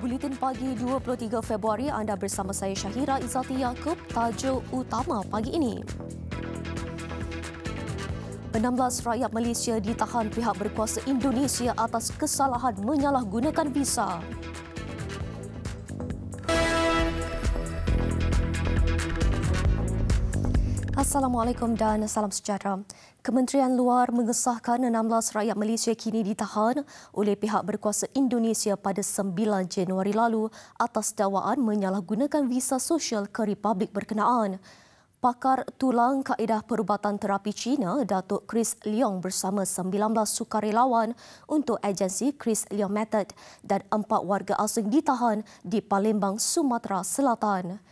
Buletin Pagi 23 Februari anda bersama saya Syahira Izzati Yaakob, tajuk utama pagi ini. 16 rakyat Malaysia ditahan pihak berkuasa Indonesia atas kesalahan menyalahgunakan visa. Assalamualaikum dan salam sejahtera. Kementerian Luar mengesahkan 16 rakyat Malaysia kini ditahan oleh pihak berkuasa Indonesia pada 9 Januari lalu atas dakwaan menyalahgunakan visa sosial ke Republik berkenaan. Pakar Tulang Kaedah Perubatan Terapi China, Datuk Chris Leong bersama 19 sukarelawan untuk agensi Chris Leong Method dan empat warga asing ditahan di Palembang, Sumatera Selatan.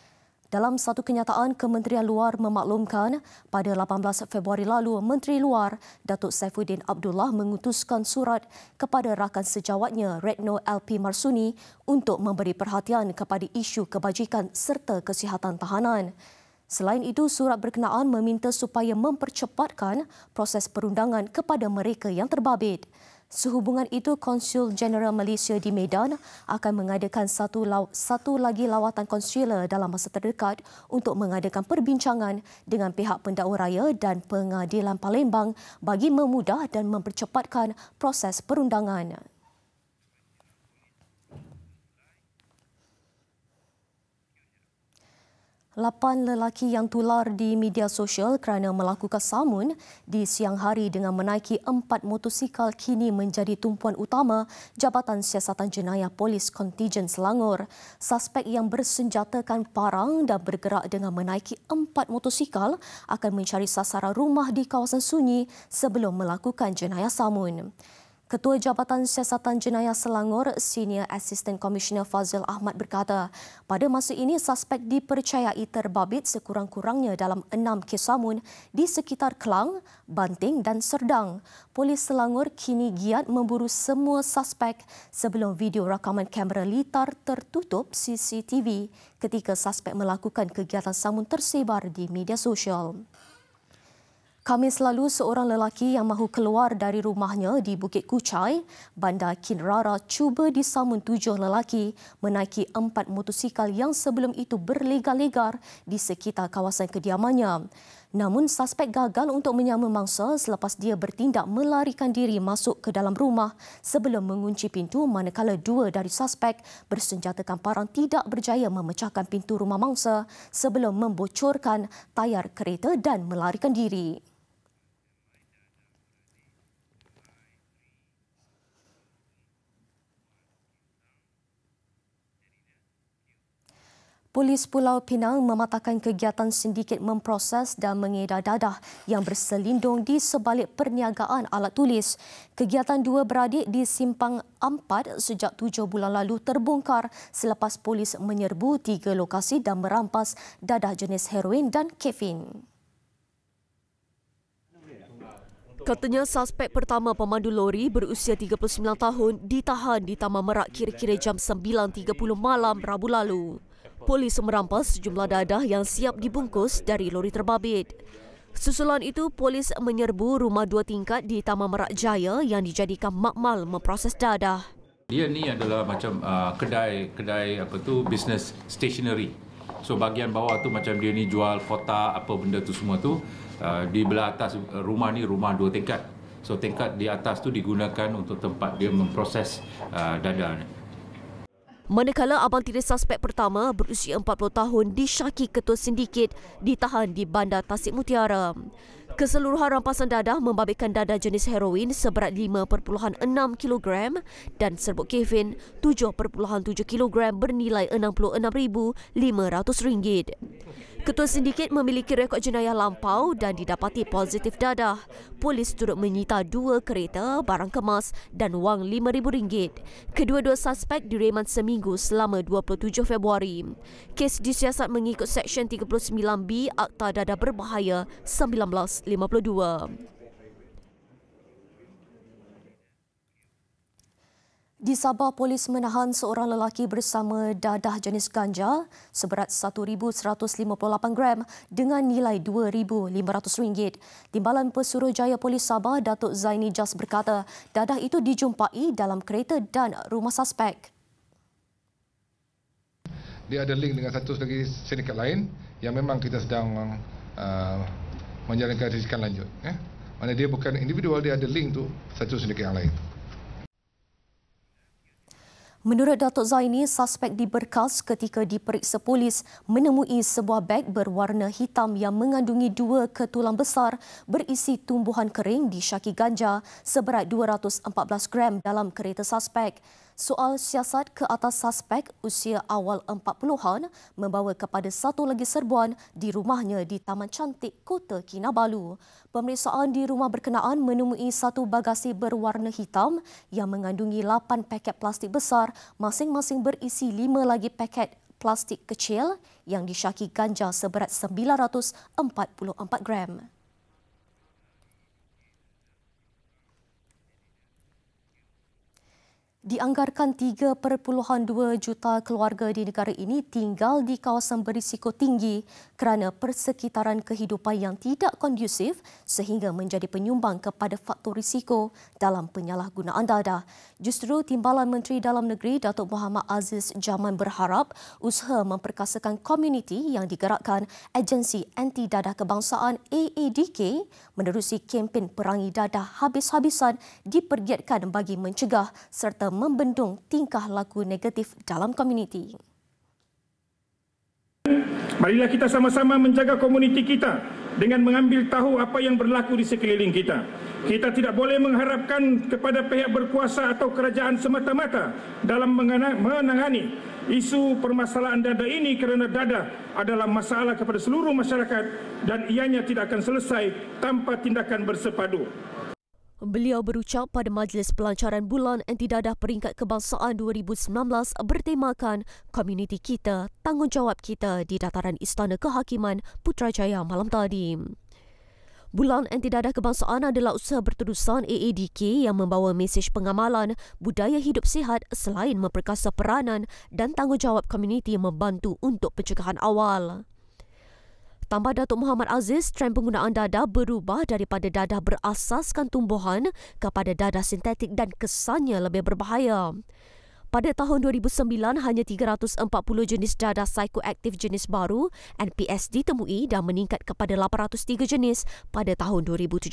Dalam satu kenyataan, Kementerian Luar memaklumkan pada 18 Februari lalu, Menteri Luar Datuk Saifuddin Abdullah mengutuskan surat kepada rakan sejawatnya Retno LP Marsuni untuk memberi perhatian kepada isu kebajikan serta kesihatan tahanan. Selain itu, surat berkenaan meminta supaya mempercepatkan proses perundangan kepada mereka yang terbabit. Sehubungan itu, Konsul General Malaysia di Medan akan mengadakan satu, law- satu lagi lawatan konsuler dalam masa terdekat untuk mengadakan perbincangan dengan pihak pendakwa raya dan pengadilan Palembang bagi memudah dan mempercepatkan proses perundangan. Lapan lelaki yang tular di media sosial kerana melakukan samun di siang hari dengan menaiki empat motosikal kini menjadi tumpuan utama Jabatan Siasatan Jenayah Polis Kontijen Selangor. Suspek yang bersenjatakan parang dan bergerak dengan menaiki empat motosikal akan mencari sasaran rumah di kawasan sunyi sebelum melakukan jenayah samun. Ketua Jabatan Siasatan Jenayah Selangor, Senior Assistant Commissioner Fazil Ahmad berkata, pada masa ini suspek dipercayai terbabit sekurang-kurangnya dalam enam kes samun di sekitar Kelang, Banting dan Serdang. Polis Selangor kini giat memburu semua suspek sebelum video rakaman kamera litar tertutup CCTV ketika suspek melakukan kegiatan samun tersebar di media sosial. Kami selalu seorang lelaki yang mahu keluar dari rumahnya di Bukit Kucai, Bandar Kinrara cuba disamun tujuh lelaki menaiki empat motosikal yang sebelum itu berlegar-legar di sekitar kawasan kediamannya. Namun suspek gagal untuk menyamun mangsa selepas dia bertindak melarikan diri masuk ke dalam rumah sebelum mengunci pintu manakala dua dari suspek bersenjatakan parang tidak berjaya memecahkan pintu rumah mangsa sebelum membocorkan tayar kereta dan melarikan diri. Polis Pulau Pinang mematakan kegiatan sindiket memproses dan mengedar dadah yang berselindung di sebalik perniagaan alat tulis. Kegiatan dua beradik di Simpang Ampat sejak tujuh bulan lalu terbongkar selepas polis menyerbu tiga lokasi dan merampas dadah jenis heroin dan kefin. Katanya suspek pertama pemandu lori berusia 39 tahun ditahan di Taman Merak kira-kira jam 9.30 malam Rabu lalu polis merampas sejumlah dadah yang siap dibungkus dari lori terbabit. Susulan itu, polis menyerbu rumah dua tingkat di Taman Merak Jaya yang dijadikan makmal memproses dadah. Dia ni adalah macam kedai-kedai ah, apa tu business stationery. So bahagian bawah tu macam dia ni jual kota apa benda tu semua tu. Uh, di belah atas eh, rumah ni rumah dua tingkat. So tingkat di atas tu digunakan untuk tempat dia memproses uh, dadah Manakala abang tiri suspek pertama berusia 40 tahun disyaki ketua sindiket ditahan di Bandar Tasik Mutiara. Keseluruhan rampasan dadah membabitkan dadah jenis heroin seberat 5.6 kg dan serbuk kevin 7.7 kg bernilai rm ringgit. Ketua sindiket memiliki rekod jenayah lampau dan didapati positif dadah. Polis turut menyita dua kereta, barang kemas dan wang RM5,000. Kedua-dua suspek direman seminggu selama 27 Februari. Kes disiasat mengikut Seksyen 39B Akta Dadah Berbahaya 1952. Di Sabah, polis menahan seorang lelaki bersama dadah jenis ganja seberat 1,158 gram dengan nilai RM2,500. Timbalan Pesuruh Jaya Polis Sabah, Datuk Zaini Jas berkata, dadah itu dijumpai dalam kereta dan rumah suspek. Dia ada link dengan satu lagi sindikat lain yang memang kita sedang uh, menjalankan risikan lanjut. Eh? Mana dia bukan individual, dia ada link tu satu sindikat yang lain. Menurut Datuk Zaini, suspek diberkas ketika diperiksa polis menemui sebuah beg berwarna hitam yang mengandungi dua ketulang besar berisi tumbuhan kering di syaki ganja seberat 214 gram dalam kereta suspek soal siasat ke atas suspek usia awal 40-an membawa kepada satu lagi serbuan di rumahnya di Taman Cantik, Kota Kinabalu. Pemeriksaan di rumah berkenaan menemui satu bagasi berwarna hitam yang mengandungi 8 paket plastik besar masing-masing berisi 5 lagi paket plastik kecil yang disyaki ganja seberat 944 gram. Dianggarkan 3.2 juta keluarga di negara ini tinggal di kawasan berisiko tinggi kerana persekitaran kehidupan yang tidak kondusif sehingga menjadi penyumbang kepada faktor risiko dalam penyalahgunaan dadah. Justru Timbalan Menteri Dalam Negeri Datuk Muhammad Aziz Jaman berharap usaha memperkasakan komuniti yang digerakkan Agensi Anti Dadah Kebangsaan AADK menerusi kempen perangi dadah habis-habisan dipergiatkan bagi mencegah serta membendung tingkah laku negatif dalam komuniti. Marilah kita sama-sama menjaga komuniti kita dengan mengambil tahu apa yang berlaku di sekeliling kita. Kita tidak boleh mengharapkan kepada pihak berkuasa atau kerajaan semata-mata dalam menangani isu permasalahan dada ini kerana dada adalah masalah kepada seluruh masyarakat dan ianya tidak akan selesai tanpa tindakan bersepadu. Beliau berucap pada majlis pelancaran bulan Anti Dadah Peringkat Kebangsaan 2019 bertemakan Komuniti Kita, Tanggungjawab Kita di Dataran Istana Kehakiman Putrajaya malam tadi. Bulan Anti Dadah Kebangsaan adalah usaha berterusan AADK yang membawa mesej pengamalan budaya hidup sihat selain memperkasa peranan dan tanggungjawab komuniti membantu untuk pencegahan awal. Tambah Datuk Muhammad Aziz, tren penggunaan dadah berubah daripada dadah berasaskan tumbuhan kepada dadah sintetik dan kesannya lebih berbahaya. Pada tahun 2009, hanya 340 jenis dadah psikoaktif jenis baru NPS ditemui dan meningkat kepada 803 jenis pada tahun 2017.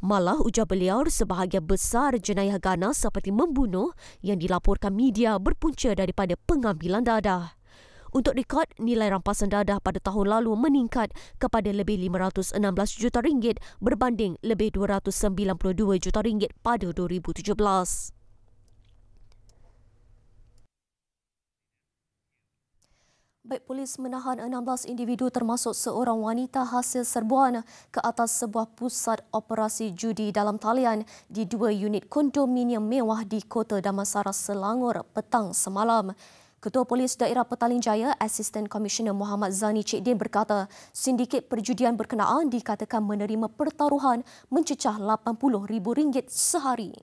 Malah ujar beliau sebahagian besar jenayah ganas seperti membunuh yang dilaporkan media berpunca daripada pengambilan dadah. Untuk dekod, nilai rampasan dadah pada tahun lalu meningkat kepada lebih 516 juta ringgit berbanding lebih 292 juta ringgit pada 2017. Baik polis menahan 16 individu termasuk seorang wanita hasil serbuan ke atas sebuah pusat operasi judi dalam talian di dua unit kondominium mewah di Kota Damansara Selangor petang semalam. Ketua Polis Daerah Petaling Jaya, Assistant Commissioner Muhammad Zani Cik Din berkata, sindiket perjudian berkenaan dikatakan menerima pertaruhan mencecah RM80,000 sehari.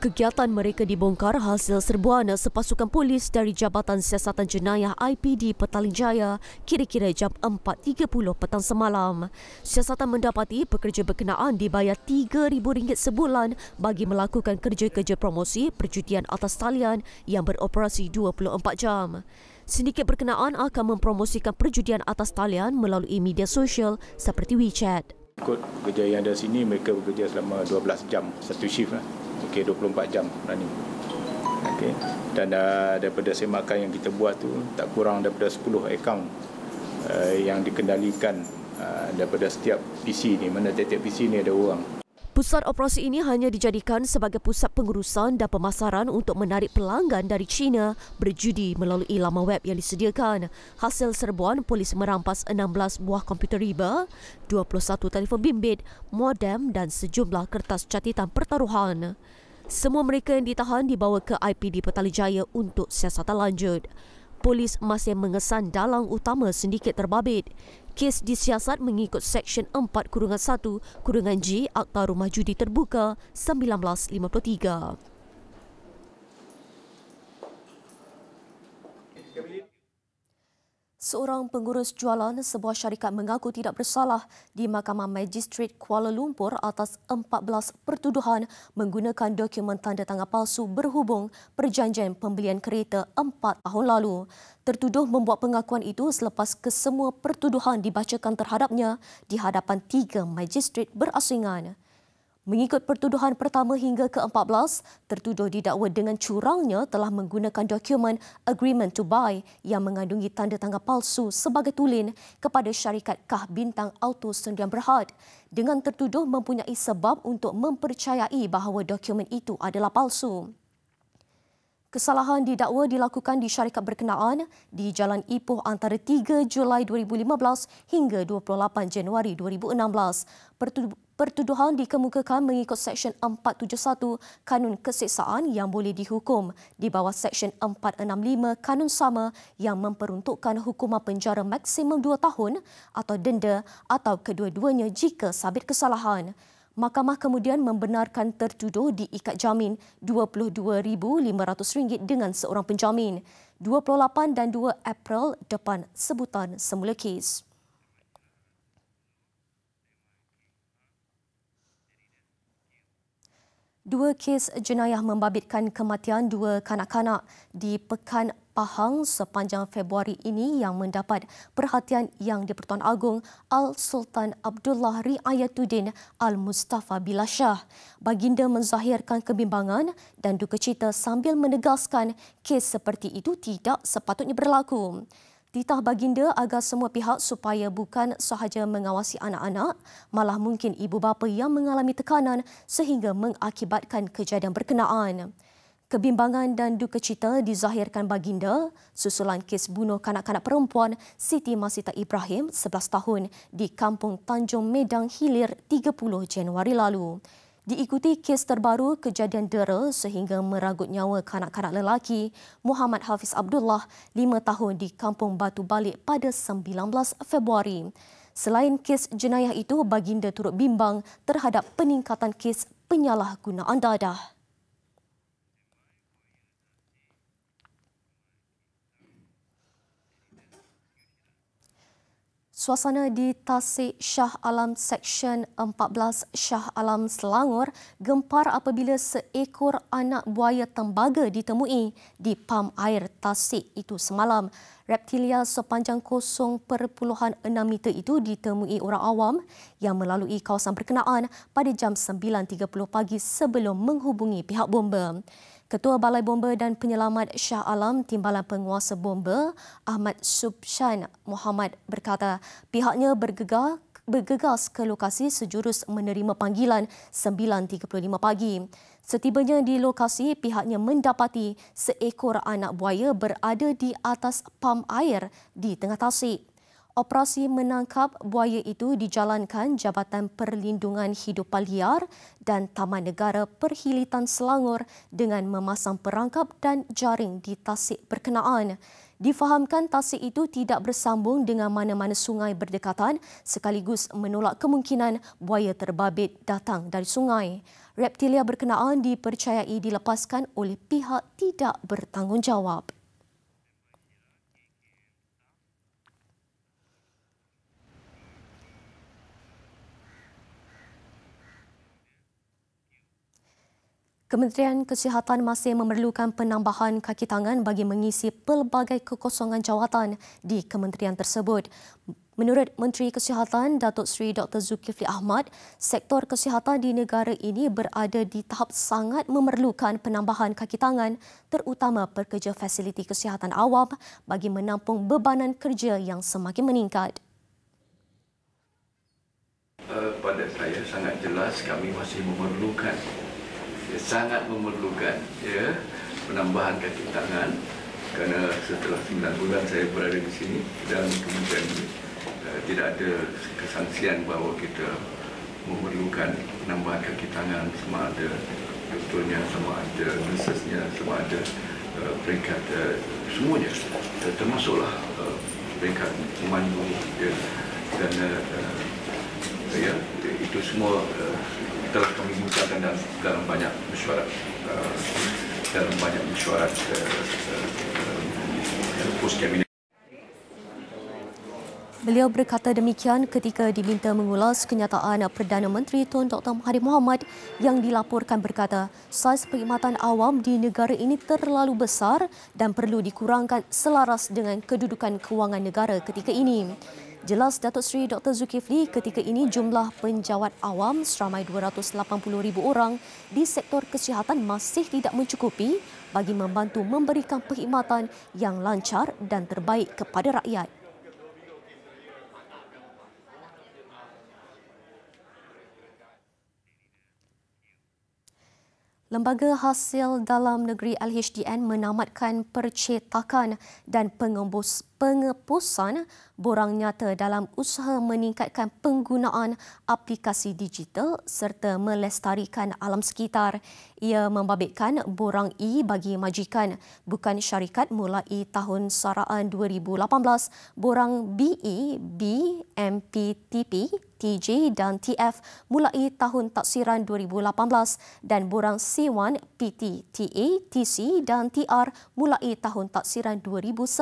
Kegiatan mereka dibongkar hasil serbuan sepasukan polis dari Jabatan Siasatan Jenayah IPD Petaling Jaya kira-kira jam 4.30 petang semalam. Siasatan mendapati pekerja berkenaan dibayar RM3,000 sebulan bagi melakukan kerja-kerja promosi perjudian atas talian yang beroperasi 24 jam. Sindiket berkenaan akan mempromosikan perjudian atas talian melalui media sosial seperti WeChat. Ikut kerja yang ada sini, mereka bekerja selama 12 jam, satu shift. Lah. UK 24 jam running. Lah okay. Dan uh, daripada semakan yang kita buat tu tak kurang daripada 10 account uh, yang dikendalikan uh, daripada setiap PC ni. Mana setiap PC ni ada orang. Pusat operasi ini hanya dijadikan sebagai pusat pengurusan dan pemasaran untuk menarik pelanggan dari China berjudi melalui laman web yang disediakan. Hasil serbuan, polis merampas 16 buah komputer riba, 21 telefon bimbit, modem dan sejumlah kertas catatan pertaruhan. Semua mereka yang ditahan dibawa ke IPD Petaling Jaya untuk siasatan lanjut polis masih mengesan dalang utama sindiket terbabit. Kes disiasat mengikut Seksyen 4 Kurungan 1 Kurungan G Akta Rumah Judi Terbuka 1953. Seorang pengurus jualan sebuah syarikat mengaku tidak bersalah di Mahkamah Magistrate Kuala Lumpur atas 14 pertuduhan menggunakan dokumen tanda tangan palsu berhubung perjanjian pembelian kereta 4 tahun lalu. Tertuduh membuat pengakuan itu selepas kesemua pertuduhan dibacakan terhadapnya di hadapan tiga magistrate berasingan. Mengikut pertuduhan pertama hingga ke-14, tertuduh didakwa dengan curangnya telah menggunakan dokumen Agreement to Buy yang mengandungi tanda tangan palsu sebagai tulen kepada syarikat Kah Bintang Auto Sendirian Berhad dengan tertuduh mempunyai sebab untuk mempercayai bahawa dokumen itu adalah palsu. Kesalahan didakwa dilakukan di syarikat berkenaan di Jalan Ipoh antara 3 Julai 2015 hingga 28 Januari 2016 pertuduhan dikemukakan mengikut Seksyen 471 Kanun Keseksaan yang boleh dihukum di bawah Seksyen 465 Kanun Sama yang memperuntukkan hukuman penjara maksimum 2 tahun atau denda atau kedua-duanya jika sabit kesalahan. Mahkamah kemudian membenarkan tertuduh diikat jamin RM22,500 dengan seorang penjamin 28 dan 2 April depan sebutan semula kes. Dua kes jenayah membabitkan kematian dua kanak-kanak di Pekan Pahang sepanjang Februari ini yang mendapat perhatian yang Dipertuan pertuan Agong Al-Sultan Abdullah Riayatuddin Al-Mustafa Bilashah. Baginda menzahirkan kebimbangan dan duka cita sambil menegaskan kes seperti itu tidak sepatutnya berlaku. Titah baginda agar semua pihak supaya bukan sahaja mengawasi anak-anak, malah mungkin ibu bapa yang mengalami tekanan sehingga mengakibatkan kejadian berkenaan. Kebimbangan dan duka cita dizahirkan baginda susulan kes bunuh kanak-kanak perempuan Siti Masita Ibrahim 11 tahun di Kampung Tanjung Medang Hilir 30 Januari lalu diikuti kes terbaru kejadian dera sehingga meragut nyawa kanak-kanak lelaki Muhammad Hafiz Abdullah 5 tahun di Kampung Batu Balik pada 19 Februari. Selain kes jenayah itu, baginda turut bimbang terhadap peningkatan kes penyalahgunaan dadah. Suasana di Tasik Shah Alam Seksyen 14 Shah Alam Selangor gempar apabila seekor anak buaya tembaga ditemui di pam air Tasik itu semalam. Reptilia sepanjang 0.6 meter itu ditemui orang awam yang melalui kawasan berkenaan pada jam 9.30 pagi sebelum menghubungi pihak bomba. Ketua Balai Bomba dan Penyelamat Shah Alam Timbalan Penguasa Bomba Ahmad Subshan Muhammad berkata pihaknya bergegar bergegas ke lokasi sejurus menerima panggilan 9.35 pagi. Setibanya di lokasi, pihaknya mendapati seekor anak buaya berada di atas pam air di tengah tasik. Operasi menangkap buaya itu dijalankan Jabatan Perlindungan Hidup Liar dan Taman Negara Perhilitan Selangor dengan memasang perangkap dan jaring di tasik berkenaan. Difahamkan tasik itu tidak bersambung dengan mana-mana sungai berdekatan sekaligus menolak kemungkinan buaya terbabit datang dari sungai. Reptilia berkenaan dipercayai dilepaskan oleh pihak tidak bertanggungjawab. Kementerian Kesihatan masih memerlukan penambahan kaki tangan bagi mengisi pelbagai kekosongan jawatan di kementerian tersebut. Menurut Menteri Kesihatan Datuk Seri Dr. Zulkifli Ahmad, sektor kesihatan di negara ini berada di tahap sangat memerlukan penambahan kaki tangan terutama pekerja fasiliti kesihatan awam bagi menampung bebanan kerja yang semakin meningkat. Eh, pada saya sangat jelas kami masih memerlukan ya, sangat memerlukan ya, penambahan kaki tangan kerana setelah 9 bulan saya berada di sini dan kemudian uh, tidak ada kesangsian bahawa kita memerlukan penambahan kaki tangan sama ada doktornya, sama ada nurses-nya, sama ada uh, peringkat uh, semuanya uh, termasuklah uh, peringkat pemandu ya, dan uh, uh, ya, itu semua uh, telah kami bincangkan dalam, dalam banyak mesyuarat uh, dalam banyak mesyuarat uh, uh, pos kabinet Beliau berkata demikian ketika diminta mengulas kenyataan Perdana Menteri Tun Dr. Mahathir Mohamad yang dilaporkan berkata saiz perkhidmatan awam di negara ini terlalu besar dan perlu dikurangkan selaras dengan kedudukan kewangan negara ketika ini. Jelas Datuk Seri Dr. Zulkifli ketika ini jumlah penjawat awam seramai 280,000 orang di sektor kesihatan masih tidak mencukupi bagi membantu memberikan perkhidmatan yang lancar dan terbaik kepada rakyat. Lembaga Hasil Dalam Negeri LHDN menamatkan percetakan dan pengepusan borang nyata dalam usaha meningkatkan penggunaan aplikasi digital serta melestarikan alam sekitar. Ia membabitkan borang E bagi majikan bukan syarikat mulai e tahun saraan 2018 borang BE, B, e, MPTP, TJ dan TF mulai e tahun taksiran 2018 dan borang C1, PT, TA, TC dan TR mulai tahun taksiran 2019.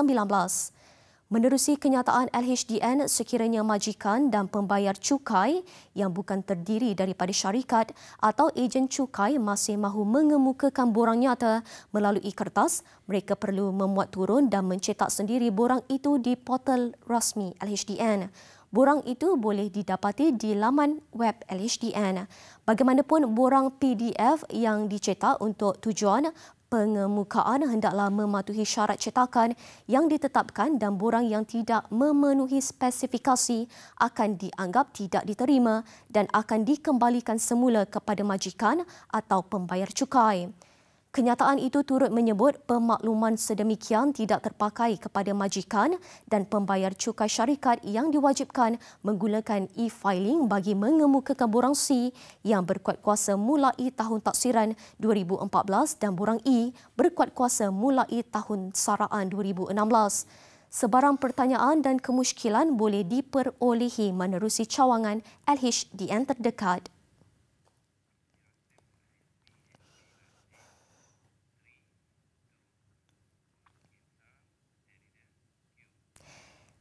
Menerusi kenyataan LHDN sekiranya majikan dan pembayar cukai yang bukan terdiri daripada syarikat atau ejen cukai masih mahu mengemukakan borang nyata melalui kertas, mereka perlu memuat turun dan mencetak sendiri borang itu di portal rasmi LHDN. Borang itu boleh didapati di laman web LHDN. Bagaimanapun borang PDF yang dicetak untuk tujuan pengemukaan hendaklah mematuhi syarat cetakan yang ditetapkan dan borang yang tidak memenuhi spesifikasi akan dianggap tidak diterima dan akan dikembalikan semula kepada majikan atau pembayar cukai. Kenyataan itu turut menyebut pemakluman sedemikian tidak terpakai kepada majikan dan pembayar cukai syarikat yang diwajibkan menggunakan e-filing bagi mengemukakan borang C yang berkuat kuasa mulai e tahun taksiran 2014 dan borang E berkuat kuasa mulai e tahun saraan 2016. Sebarang pertanyaan dan kemuskilan boleh diperolehi menerusi cawangan LHDN terdekat.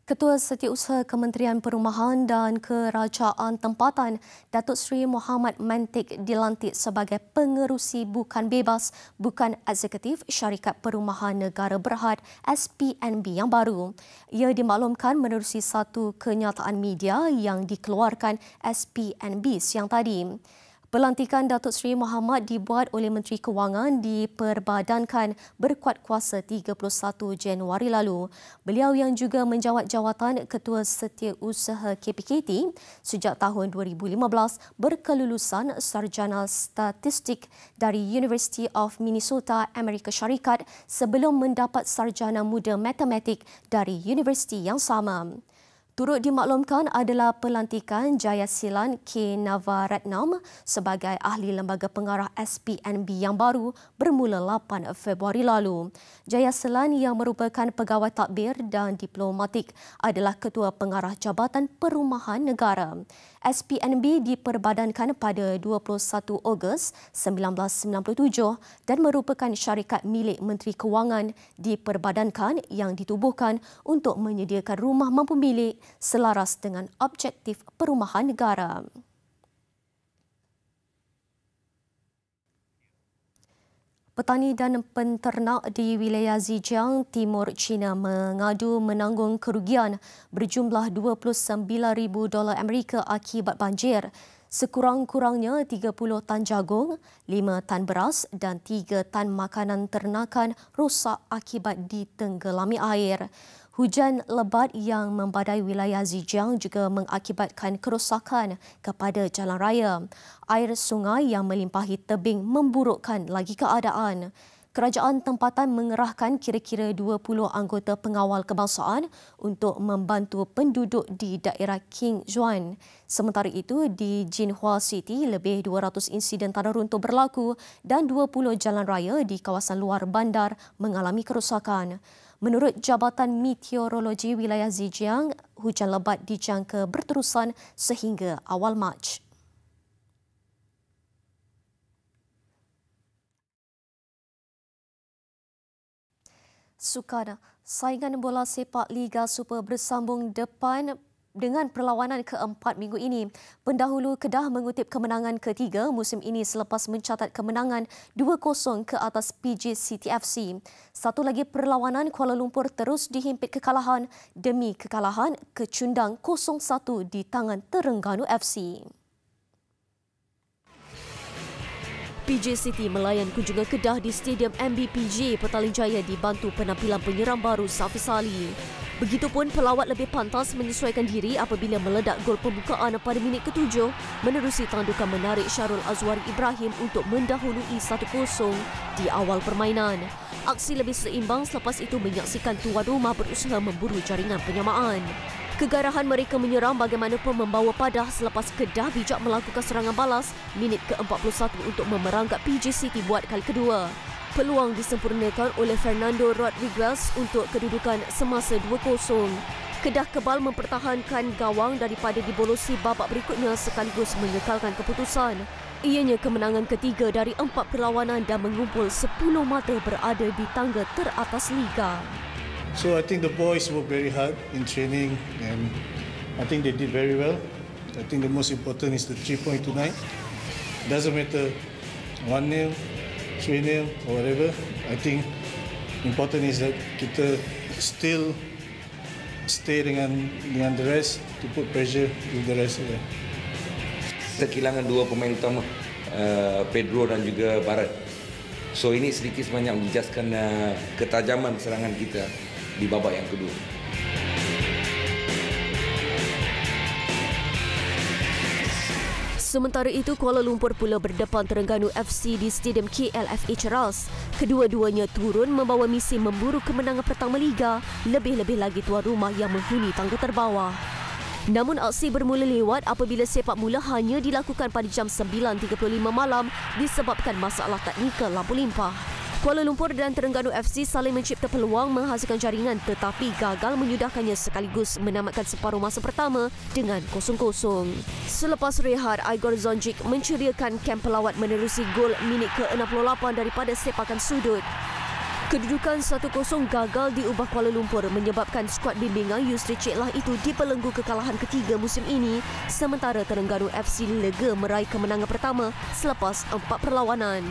Ketua Setiausaha Kementerian Perumahan dan Kerajaan Tempatan, Datuk Seri Muhammad Mantik dilantik sebagai pengerusi bukan bebas, bukan eksekutif Syarikat Perumahan Negara Berhad SPNB yang baru. Ia dimaklumkan menerusi satu kenyataan media yang dikeluarkan SPNB siang tadi. Pelantikan Datuk Seri Muhammad dibuat oleh Menteri Kewangan diperbadankan berkuat kuasa 31 Januari lalu. Beliau yang juga menjawat jawatan Ketua Setiausaha KPKT sejak tahun 2015 berkelulusan Sarjana Statistik dari University of Minnesota, Amerika Syarikat sebelum mendapat Sarjana Muda Matematik dari universiti yang sama. Turut dimaklumkan adalah pelantikan Jaya Silan K. Navaratnam sebagai ahli lembaga pengarah SPNB yang baru bermula 8 Februari lalu. Jaya Silan yang merupakan pegawai takbir dan diplomatik adalah ketua pengarah Jabatan Perumahan Negara. SPNB diperbadankan pada 21 Ogos 1997 dan merupakan syarikat milik Menteri Kewangan diperbadankan yang ditubuhkan untuk menyediakan rumah mampu milik selaras dengan objektif perumahan negara. Petani dan penternak di wilayah Zhejiang, Timur China mengadu menanggung kerugian berjumlah 29,000 dolar Amerika akibat banjir. Sekurang-kurangnya 30 tan jagung, 5 tan beras dan 3 tan makanan ternakan rosak akibat ditenggelami air. Hujan lebat yang membadai wilayah Zhejiang juga mengakibatkan kerosakan kepada jalan raya. Air sungai yang melimpahi tebing memburukkan lagi keadaan. Kerajaan tempatan mengerahkan kira-kira 20 anggota pengawal kebangsaan untuk membantu penduduk di daerah King Juan. Sementara itu, di Jinhua City, lebih 200 insiden tanah runtuh berlaku dan 20 jalan raya di kawasan luar bandar mengalami kerosakan. Menurut Jabatan Meteorologi Wilayah Zhejiang, hujan lebat dijangka berterusan sehingga awal Mac. Sukana, saingan bola sepak Liga Super bersambung depan dengan perlawanan keempat minggu ini. Pendahulu Kedah mengutip kemenangan ketiga musim ini selepas mencatat kemenangan 2-0 ke atas PJ City FC. Satu lagi perlawanan Kuala Lumpur terus dihimpit kekalahan demi kekalahan kecundang 0-1 di tangan Terengganu FC. PJ City melayan kunjungan Kedah di Stadium MBPJ Petaling Jaya dibantu penampilan penyerang baru Safi Salih. Begitupun pelawat lebih pantas menyesuaikan diri apabila meledak gol pembukaan pada minit ketujuh menerusi tandukan menarik Syarul Azwari Ibrahim untuk mendahului 1-0 di awal permainan. Aksi lebih seimbang selepas itu menyaksikan tuan rumah berusaha memburu jaringan penyamaan. Kegarahan mereka menyerang bagaimanapun membawa padah selepas Kedah bijak melakukan serangan balas minit ke-41 untuk memeranggap PJ City buat kali kedua peluang disempurnakan oleh Fernando Rodriguez untuk kedudukan semasa 2-0. Kedah kebal mempertahankan gawang daripada dibolosi babak berikutnya sekaligus mengekalkan keputusan. Ianya kemenangan ketiga dari empat perlawanan dan mengumpul 10 mata berada di tangga teratas liga. So I think the boys were very hard in training and I think they did very well. I think the most important is the three point tonight. Doesn't matter one nil, trainer or whatever, I think important is that kita still stay dengan dengan the rest to put pressure with the rest. Yeah. Kita kehilangan dua pemain utama, uh, Pedro dan juga Barat. So ini sedikit sebanyak menjelaskan uh, eh, ketajaman serangan kita di babak yang kedua. Sementara itu, Kuala Lumpur pula berdepan Terengganu FC di Stadium KLFA Charles. Kedua-duanya turun membawa misi memburu kemenangan pertama Liga, lebih-lebih lagi tuan rumah yang menghuni tangga terbawah. Namun aksi bermula lewat apabila sepak mula hanya dilakukan pada jam 9.35 malam disebabkan masalah teknikal lampu limpah. Kuala Lumpur dan Terengganu FC saling mencipta peluang menghasilkan jaringan tetapi gagal menyudahkannya sekaligus menamatkan separuh masa pertama dengan kosong-kosong. Selepas rehat, Igor Zonjic menceriakan kem pelawat menerusi gol minit ke-68 daripada sepakan sudut. Kedudukan 1-0 gagal diubah Kuala Lumpur menyebabkan skuad bimbingan Yusri Cik Lah itu dipelenggu kekalahan ketiga musim ini sementara Terengganu FC lega meraih kemenangan pertama selepas empat perlawanan.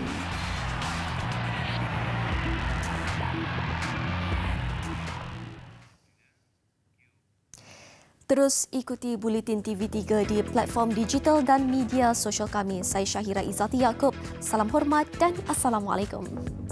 Terus ikuti Bulletin TV3 di platform digital dan media sosial kami. Saya Syahira Izzati Yaakob. Salam hormat dan Assalamualaikum.